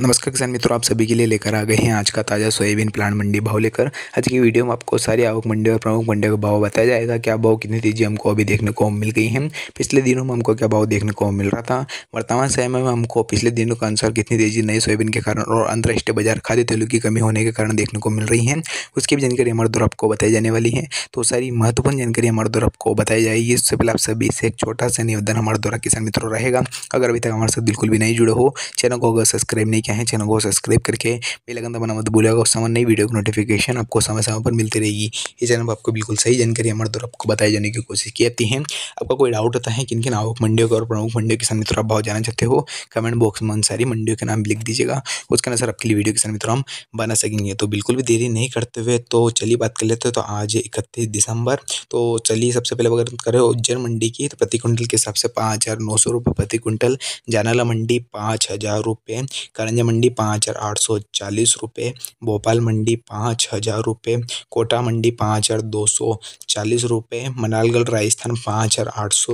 नमस्कार किसान मित्रों आप सभी के लिए लेकर आ गए हैं आज का ताज़ा सोयाबीन प्लांट मंडी भाव लेकर आज की वीडियो में आपको सारी आवक मंडी और प्रमुख मंडियों का भाव बताया जाएगा क्या भाव कितनी तेजी हमको अभी देखने को मिल गई है पिछले दिनों में हमको क्या भाव देखने को मिल रहा था वर्तमान समय में हमको पिछले दिनों का अनुसार कितनी तेजी नए सोयाबीन के कारण और अंतर्राष्ट्रीय बाजार खाद्य तेलों की कमी होने के कारण देखने को मिल रही है उसकी भी जानकारी हमारे द्वारा आपको बताई जाने वाली है तो सारी महत्वपूर्ण जानकारी हमारे द्वारा आपको बताई जाएगी इससे पहले आप सभी से एक छोटा सा निवेदन हमारे द्वारा किसान मित्रों रहेगा अगर अभी तक हमारे साथ बिल्कुल भी नहीं जुड़े हो चैनल को अगर सब्सक्राइब नहीं क्या है चैनल को सब्सक्राइब करके बेलकन दबाना मत भूलिएगा उस समय नई वीडियो की नोटिफिकेशन आपको समय समय पर मिलती रहेगी ये चैनल पर आपको बिल्कुल सही जानकारी हमारे द्वारा आपको बताए जाने की कोशिश की जाती है आपका कोई डाउट होता है किन किन आवक मंडियों का और प्रमुख मंडियों के साथ मित्रों आप भाव जाना चाहते हो कमेंट बॉक्स में सारी मंडियों के नाम लिख दीजिएगा उसके अनुसार आपके लिए वीडियो के साथ मित्रों हम बना सकेंगे तो बिल्कुल भी देरी नहीं करते हुए तो चलिए बात कर लेते हैं तो आज इकतीस दिसंबर तो चलिए सबसे पहले अगर करें उज्जैन मंडी की तो प्रति क्विंटल के हिसाब से पाँच हज़ार नौ सौ रुपये प्रति क्विंटल जानाला मंडी पाँच हज़ार रुपये करंज गांजा मंडी पाँच हज़ार आठ सौ चालीस रुपये भोपाल मंडी पाँच हज़ार रुपये कोटा मंडी पाँच हज़ार दो सौ चालीस रुपये मनालगढ़ राजस्थान पाँच हज़ार आठ सौ